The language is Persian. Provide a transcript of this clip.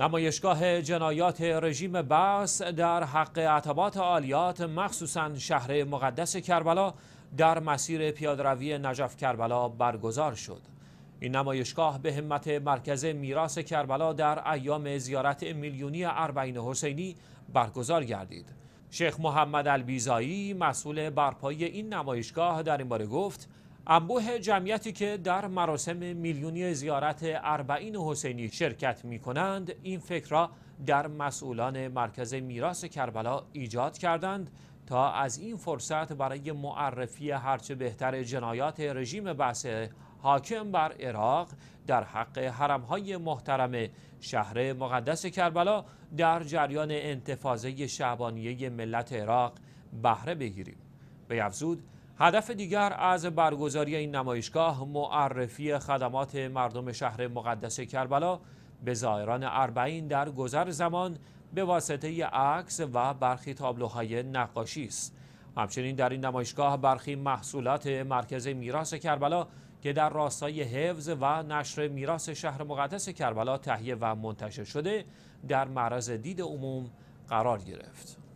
نمایشگاه جنایات رژیم بعث در حق اعتباط عالیات مخصوصا شهر مقدس کربلا در مسیر پیادروی نجف کربلا برگزار شد این نمایشگاه به همت مرکز میراث کربلا در ایام زیارت میلیونی اربعین حسینی برگزار گردید شیخ محمد البیزایی مسئول برپایی این نمایشگاه در این باره گفت انبوه جمعیتی که در مراسم میلیونی زیارت اربعین حسینی شرکت می کنند این فکر را در مسئولان مرکز میراث کربلا ایجاد کردند تا از این فرصت برای معرفی هرچه بهتر جنایات رژیم بحث حاکم بر عراق در حق حرمهای محترم شهر مقدس کربلا در جریان انتفاضه شعبانیه ملت عراق بهره بگیریم به افزود هدف دیگر از برگزاری این نمایشگاه معرفی خدمات مردم شهر مقدس کربلا به زائران اربعین در گذر زمان به واسطه عکس و برخی تابلوهای نقاشی است همچنین در این نمایشگاه برخی محصولات مرکز میراث کربلا که در راستای حفظ و نشر میراث شهر مقدس کربلا تهیه و منتشر شده در معرض دید عموم قرار گرفت